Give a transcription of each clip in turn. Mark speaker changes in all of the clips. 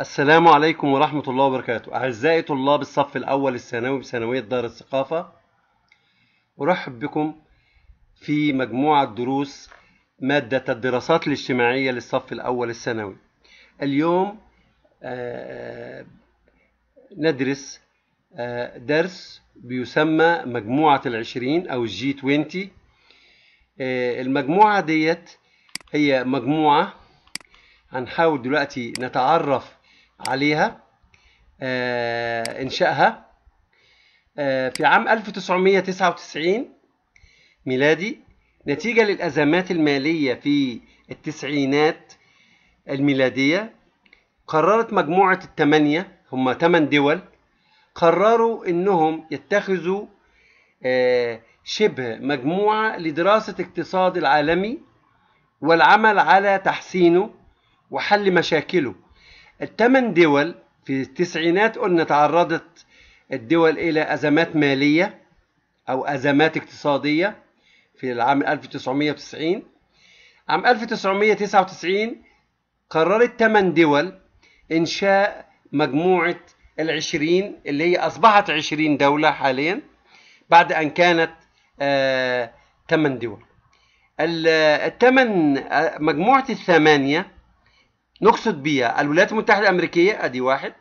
Speaker 1: السلام عليكم ورحمة الله وبركاته أعزائي طلاب الصف الأول الثانوي بثانوية دار الثقافة أرحب بكم في مجموعة دروس مادة الدراسات الاجتماعية للصف الأول الثانوي اليوم آه، آه، ندرس آه، درس بيسمى مجموعة العشرين أو الجي 20 المجموعة ديت هي مجموعة هنحاول دلوقتي نتعرف عليها آه، إنشائها آه، في عام 1999 ميلادي نتيجة للأزمات المالية في التسعينات الميلادية قررت مجموعة الثمانية هم ثمان دول قرروا إنهم يتخذوا آه، شبه مجموعة لدراسة اقتصاد العالمي والعمل على تحسينه وحل مشاكله الثمان دول في التسعينات قلنا تعرضت الدول إلى أزمات مالية أو أزمات اقتصادية في العام 1990 عام 1999 قررت ثمان دول إنشاء مجموعة العشرين اللي هي أصبحت عشرين دولة حاليا بعد أن كانت ثمان آه، دول الثمان آه، مجموعة الثمانية نقصد بيها الولايات المتحدة الأمريكية أدي واحد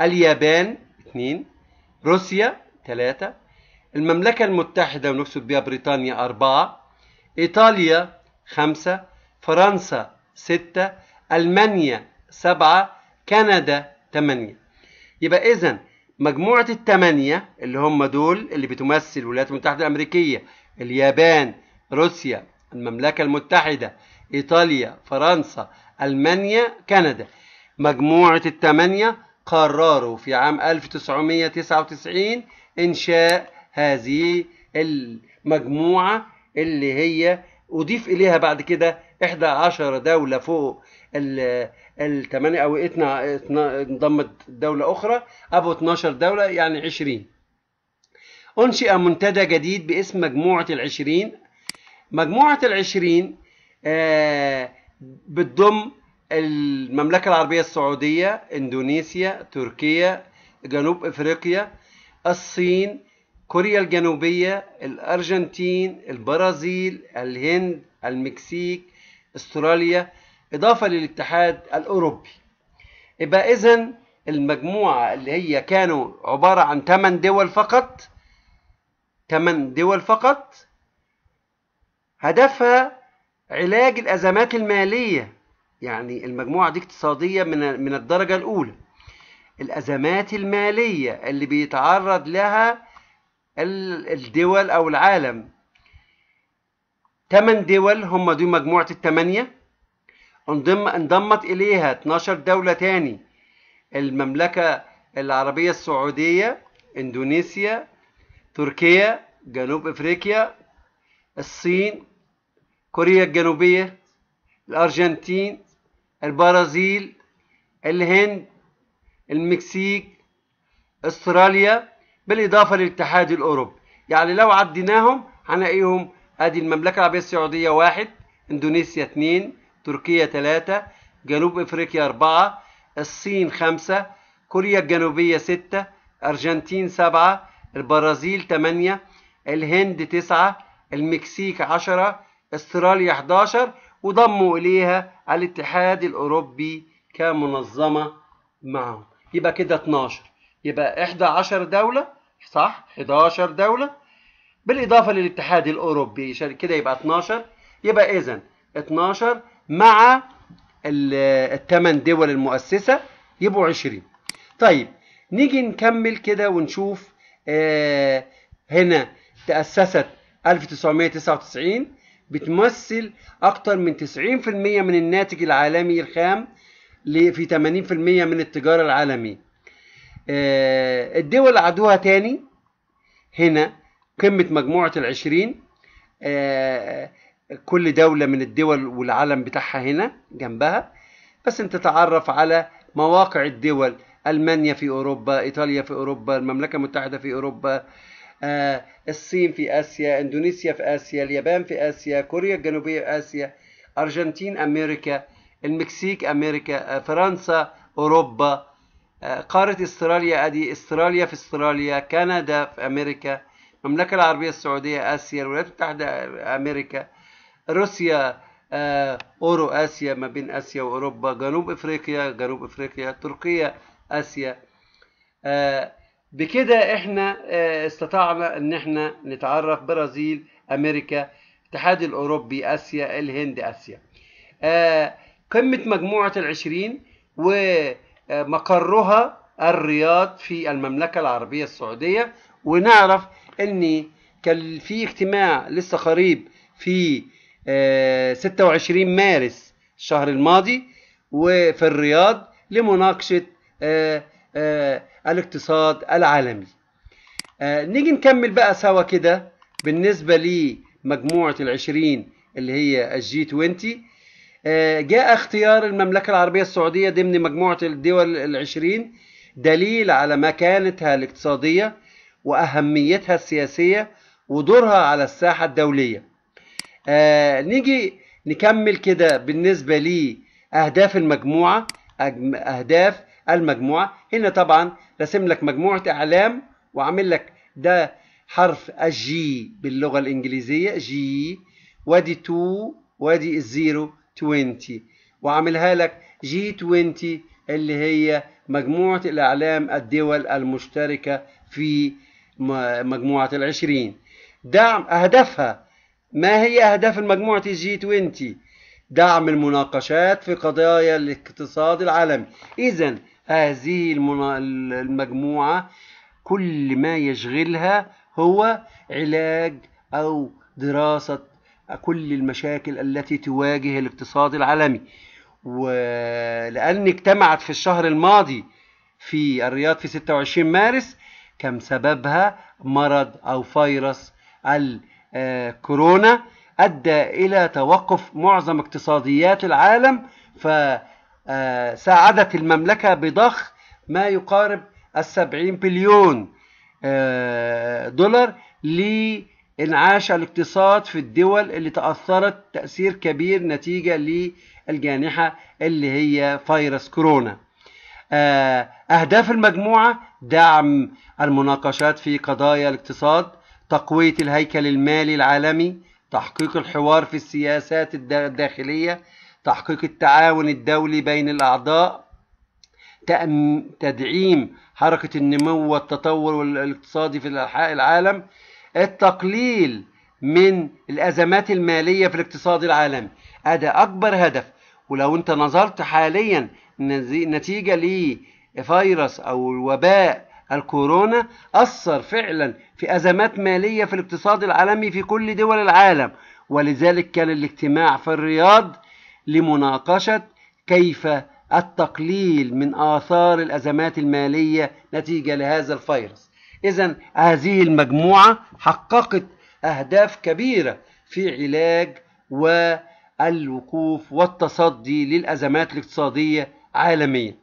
Speaker 1: اليابان اثنين روسيا ثلاثة المملكة المتحدة ونقصد بها بريطانيا أربعة إيطاليا خمسة فرنسا ستة ألمانيا سبعة كندا ثمانية يبقى إذا مجموعة الثمانية اللي هم دول اللي بتمثل الولايات المتحدة الأمريكية اليابان روسيا المملكة المتحدة إيطاليا فرنسا ألمانيا كندا مجموعة الثمانية قرروا في عام 1999 إنشاء هذه المجموعة اللي هي أضيف إليها بعد كده 11 دولة فوق الثمانية أو اتنا انضمت دولة أخرى أبو 12 دولة يعني 20 أنشئ منتدى جديد باسم مجموعة العشرين مجموعة العشرين آه بتضم المملكة العربية السعودية إندونيسيا تركيا جنوب إفريقيا الصين كوريا الجنوبية الأرجنتين البرازيل الهند المكسيك استراليا إضافة للاتحاد الأوروبي يبقى اذا المجموعة اللي هي كانوا عبارة عن 8 دول فقط 8 دول فقط هدفها علاج الأزمات المالية يعني المجموعة دي اقتصادية من من الدرجة الأولى الأزمات المالية اللي بيتعرض لها الدول أو العالم تمن دول هم دي مجموعة الثمانية انضم انضمت إليها 12 دولة تاني المملكة العربية السعودية إندونيسيا تركيا جنوب أفريقيا الصين كوريا الجنوبية الأرجنتين البرازيل الهند المكسيك استراليا بالإضافة للاتحاد الأوروبي يعني لو عديناهم هنلاقيهم ادي المملكة العربية السعودية واحد اندونيسيا اثنين تركيا ثلاثة جنوب افريقيا اربعة الصين خمسة كوريا الجنوبية ستة ارجنتين سبعة البرازيل ثمانية الهند تسعة المكسيك عشرة استراليا 11 وضموا إليها الاتحاد الأوروبي كمنظمة معهم يبقى كده 12 يبقى 11 دولة صح 11 دولة بالإضافة للاتحاد الأوروبي كده يبقى 12 يبقى إذا 12 مع الثمان دول المؤسسة يبقوا 20 طيب نيجي نكمل كده ونشوف آه هنا تأسست 1999 بتمثل أكتر من 90% من الناتج العالمي الخام في 80% من التجارة العالمية آه، الدول عدوها تاني هنا قمة مجموعة العشرين آه، كل دولة من الدول والعلم بتاعها هنا جنبها بس انت تعرف على مواقع الدول ألمانيا في أوروبا إيطاليا في أوروبا المملكة المتحدة في أوروبا آه، الصين في آسيا إندونيسيا في آسيا اليابان في آسيا كوريا الجنوبية في آسيا أرجنتين أمريكا المكسيك أمريكا آه، فرنسا أوروبا آه، قارة استراليا أدي استراليا في استراليا كندا في أمريكا المملكة العربية السعودية آسيا الولايات المتحدة أمريكا روسيا أورو آسيا ما بين آسيا وأوروبا جنوب أفريقيا جنوب أفريقيا تركيا آسيا بكده احنا آه، استطعنا ان احنا نتعرف برازيل امريكا الاتحاد الاوروبي اسيا الهند اسيا آه، قمة مجموعة العشرين ومقرها آه، الرياض في المملكة العربية السعودية ونعرف ان كان في اجتماع لسه قريب في 26 مارس الشهر الماضي وفي الرياض لمناقشة آه، الاقتصاد العالمي آه، نيجي نكمل بقى سوا كده بالنسبة لمجموعة العشرين اللي هي الجي 20 آه، جاء اختيار المملكة العربية السعودية ضمن مجموعة الدول العشرين دليل على مكانتها الاقتصادية وأهميتها السياسية ودورها على الساحة الدولية نيجي نكمل كده بالنسبة لأهداف المجموعة أهداف المجموعة هنا طبعا رسم لك مجموعة أعلام وعامل لك ده حرف الجي باللغة الإنجليزية جي ودي 2 ودي الزيرو 20 وعاملها لك جي 20 اللي هي مجموعة الأعلام الدول المشتركة في مجموعة العشرين دعم أهدافها ما هي أهداف المجموعة الجي 20 دعم المناقشات في قضايا الاقتصاد العالمي إذا هذه المجموعة كل ما يشغلها هو علاج أو دراسة كل المشاكل التي تواجه الاقتصاد العالمي ولأن اجتمعت في الشهر الماضي في الرياض في 26 مارس كان سببها مرض أو فيروس الكورونا آه، أدى إلى توقف معظم اقتصاديات العالم ف آه، ساعدت المملكة بضخ ما يقارب السبعين بليون آه، دولار لإنعاش الاقتصاد في الدول اللي تأثرت تأثير كبير نتيجة للجانحة اللي هي فيروس كورونا آه، أهداف المجموعة دعم المناقشات في قضايا الاقتصاد تقوية الهيكل المالي العالمي تحقيق الحوار في السياسات الداخلية تحقيق التعاون الدولي بين الأعضاء تدعيم حركة النمو والتطور الاقتصادي في أنحاء العالم التقليل من الأزمات المالية في الاقتصاد العالمي هذا أكبر هدف ولو أنت نظرت حاليا نتيجة لفيروس أو وباء الكورونا أثر فعلا في أزمات مالية في الاقتصاد العالمي في كل دول العالم ولذلك كان الاجتماع في الرياض لمناقشة كيف التقليل من آثار الأزمات المالية نتيجة لهذا الفيروس إذا هذه المجموعة حققت أهداف كبيرة في علاج والوقوف والتصدي للأزمات الاقتصادية عالميا